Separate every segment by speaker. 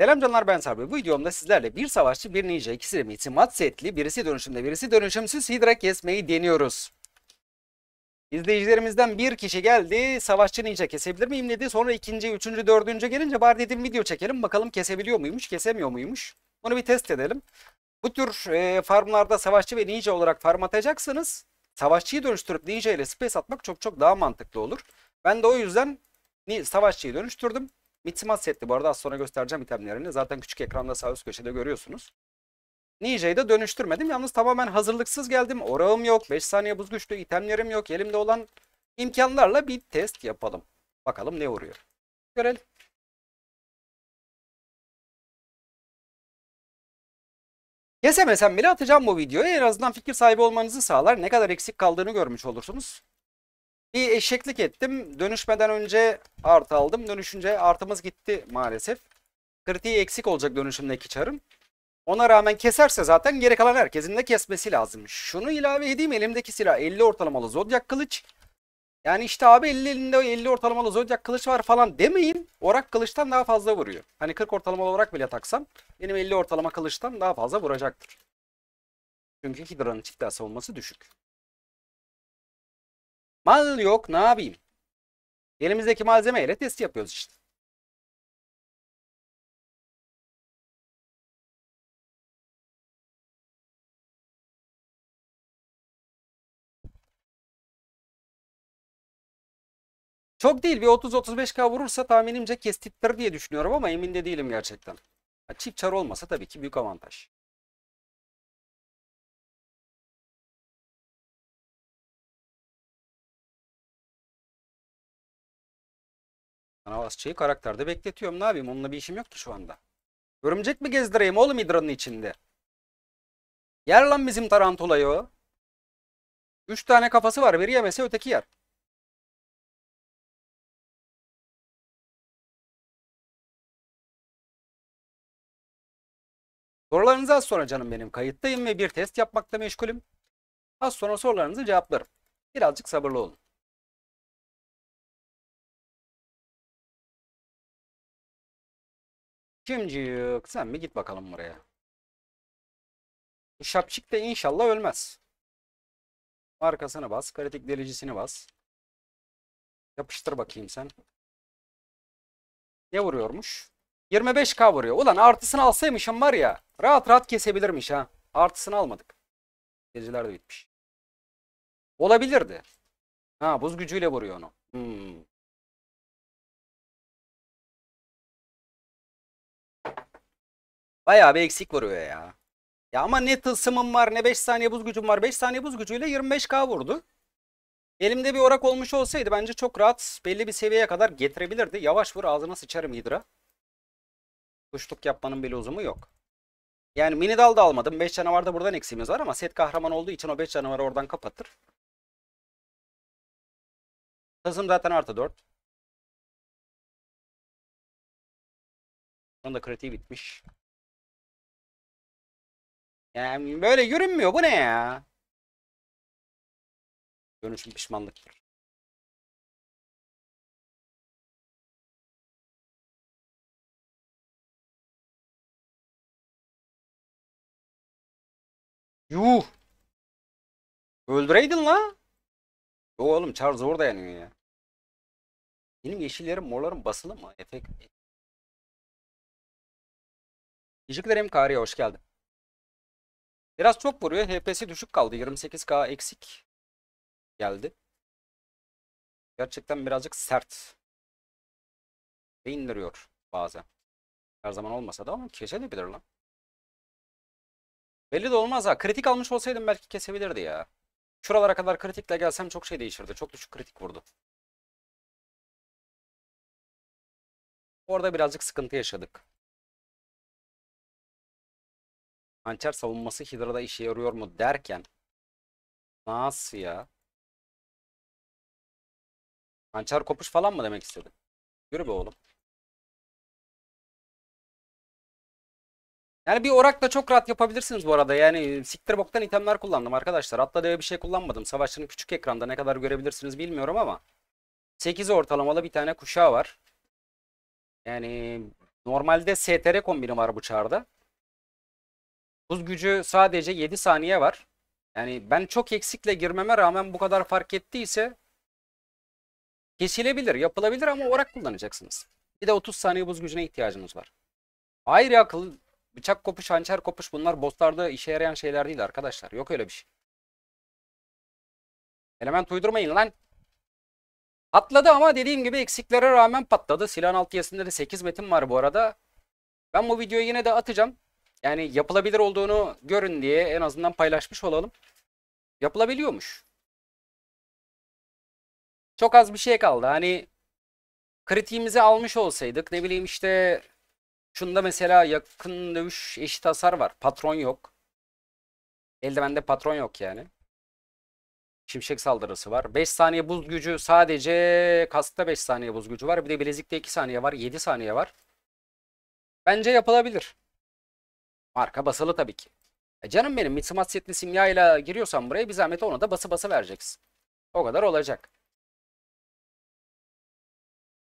Speaker 1: Selam canlar ben Sabri. Bu videomda sizlerle bir savaşçı, bir ninja, iki de mitimat setli, birisi dönüşümde, birisi dönüşümsüz hidra kesmeyi deniyoruz. İzleyicilerimizden bir kişi geldi, savaşçı ninja kesebilir miyim dedi. Sonra ikinci, üçüncü, dördüncü gelince bari dedim video çekelim bakalım kesebiliyor muymuş, kesemiyor muymuş. Onu bir test edelim. Bu tür e, farmlarda savaşçı ve ninja olarak farm atacaksanız savaşçıyı dönüştürüp ninja ile space atmak çok çok daha mantıklı olur. Ben de o yüzden savaşçıyı dönüştürdüm. Mitimat setli bu arada az sonra göstereceğim itemlerini. Zaten küçük ekranda sağ üst köşede görüyorsunuz. Ninja'yı de dönüştürmedim. Yalnız tamamen hazırlıksız geldim. Orağım yok. 5 saniye buz güçlü. itemlerim yok. Elimde olan
Speaker 2: imkanlarla bir test yapalım. Bakalım ne vuruyor. Görelim. Kesemesem bile atacağım bu videoya? En azından fikir sahibi olmanızı sağlar. Ne kadar eksik kaldığını görmüş olursunuz.
Speaker 1: Bir eşeklik ettim. Dönüşmeden önce art aldım. Dönüşünce artımız gitti maalesef. Kritiği eksik olacak dönüşümdeki çarım. Ona rağmen keserse zaten geri kalan herkesin de kesmesi lazım. Şunu ilave edeyim elimdeki silah 50 ortalamalı Zodyak kılıç. Yani işte abi 50 elinde 50 ortalamalı Zodyak kılıç var falan demeyin. Orak kılıçtan daha fazla vuruyor. Hani 40 ortalamalı olarak bile taksam benim 50 ortalama kılıçtan daha fazla vuracaktır.
Speaker 2: Çünkü Hidra'nın çift olması düşük. Mal yok ne yapayım? Elimizdeki malzemeyle test yapıyoruz işte. Çok değil bir 30-35K vurursa tahminimce kestirtir diye düşünüyorum ama emin de değilim gerçekten. Çift çar olmasa tabii ki büyük avantaj. Ana basçıyı karakterde bekletiyorum. Ne yapayım?
Speaker 1: Onunla bir işim yok ki şu anda. Örümcek mi gezdireyim oğlum hidranın içinde?
Speaker 2: Yer lan bizim tarantulayı o. Üç tane kafası var. Biri yemese öteki yer. Sorularınızı az sonra canım benim. Kayıttayım ve bir test yapmakla meşgulüm. Az sonra sorularınızı cevaplarım. Birazcık sabırlı olun. Cimcik sen bir git bakalım buraya. Bu
Speaker 1: şapçık da inşallah ölmez. Arkasını bas. Kritik delicisini bas. Yapıştır bakayım sen. Ne vuruyormuş? 25k vuruyor. Ulan artısını alsaymışım var ya. Rahat rahat kesebilirmiş ha. Artısını
Speaker 2: almadık. Geceler de bitmiş. Olabilirdi. Ha buz gücüyle vuruyor onu. Hmm. Bayağı bir eksik vuruyor ya. Ya ama ne tılsımım
Speaker 1: var ne 5 saniye buz gücüm var. 5 saniye buz gücüyle 25k vurdu. Elimde bir orak olmuş olsaydı bence çok rahat belli bir seviyeye kadar getirebilirdi. Yavaş vur ağzına sıçarım Hydra. Kuşluk yapmanın bir uzumu yok. Yani mini dal da almadım. 5 da buradan
Speaker 2: eksiğimiz var ama set kahraman olduğu için o 5 canavarı oradan kapatır. Tasım zaten artı 4. Onun da kritiği bitmiş. Yani böyle görünmüyor. Bu ne ya? Dönüşüm pişmanlıktır. Yuh. Öldüreydin la. Yo oğlum çar zor dayanıyor ya. Benim yeşillerim morlarım basılı mı? Efekt. Teşekkür ederim Kariye hoş geldin. Biraz çok vuruyor. HP'si düşük kaldı. 28k eksik geldi. Gerçekten birazcık sert. Ve indiriyor bazen. Her zaman olmasa da ama kesebilir lan. Belli de olmaz ha.
Speaker 1: Kritik almış olsaydım belki kesebilirdi ya. Şuralara kadar kritikle gelsem çok şey değişirdi. Çok düşük kritik
Speaker 2: vurdu. Orada birazcık sıkıntı yaşadık. Hançer savunması Hidra'da işe yarıyor mu derken nasıl ya? Hançer kopuş falan mı demek istedin? Yürü be oğlum. Yani bir orakla çok rahat yapabilirsiniz bu arada. Yani
Speaker 1: siktir boktan itemler kullandım arkadaşlar. Hatta dev bir şey kullanmadım. Savaşçının küçük ekranda ne kadar görebilirsiniz bilmiyorum ama 8 ortalamalı bir tane kuşağı var. Yani normalde STR kombini var bu çarda. Buz gücü sadece 7 saniye var. Yani ben çok eksikle girmeme rağmen bu kadar fark ettiyse kesilebilir, yapılabilir ama orak kullanacaksınız. Bir de 30 saniye buz gücüne ihtiyacımız var. Hayır ya kıl, bıçak kopuş, hançer kopuş bunlar bosslarda işe yarayan şeyler değil arkadaşlar. Yok öyle bir şey. Element uydurmayın lan. Atladı ama dediğim gibi eksiklere rağmen patladı. Silahın alt yasında da 8 metin var bu arada. Ben bu videoyu yine de atacağım. Yani yapılabilir olduğunu görün diye en azından paylaşmış olalım. Yapılabiliyormuş. Çok az bir şey kaldı. Hani kritiğimizi almış olsaydık ne bileyim işte şunda mesela yakın dövüş eşit hasar var. Patron yok. Eldivende patron yok yani. Şimşek saldırısı var. 5 saniye buz gücü sadece kaskta 5 saniye buz gücü var. Bir de bilezikte 2 saniye var. 7 saniye var. Bence yapılabilir. Arka basılı tabii ki. E canım benim Mitsumat setli ile giriyorsan buraya bir zahmet ona da bası bası vereceksin. O kadar olacak.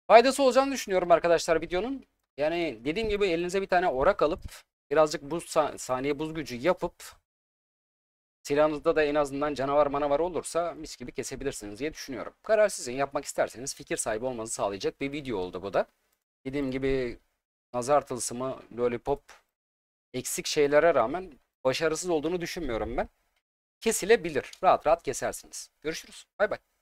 Speaker 1: Faydası olacağını düşünüyorum arkadaşlar videonun. Yani dediğim gibi elinize bir tane orak alıp birazcık buz saniye buz gücü yapıp silahınızda da en azından canavar manavar olursa mis gibi kesebilirsiniz diye düşünüyorum. Karar sizin yapmak isterseniz fikir sahibi olmanızı sağlayacak bir video oldu bu da. Dediğim gibi nazar tılsımı, lollipop eksik şeylere rağmen başarısız olduğunu düşünmüyorum ben. Kesilebilir. Rahat rahat kesersiniz. Görüşürüz. Bay bay.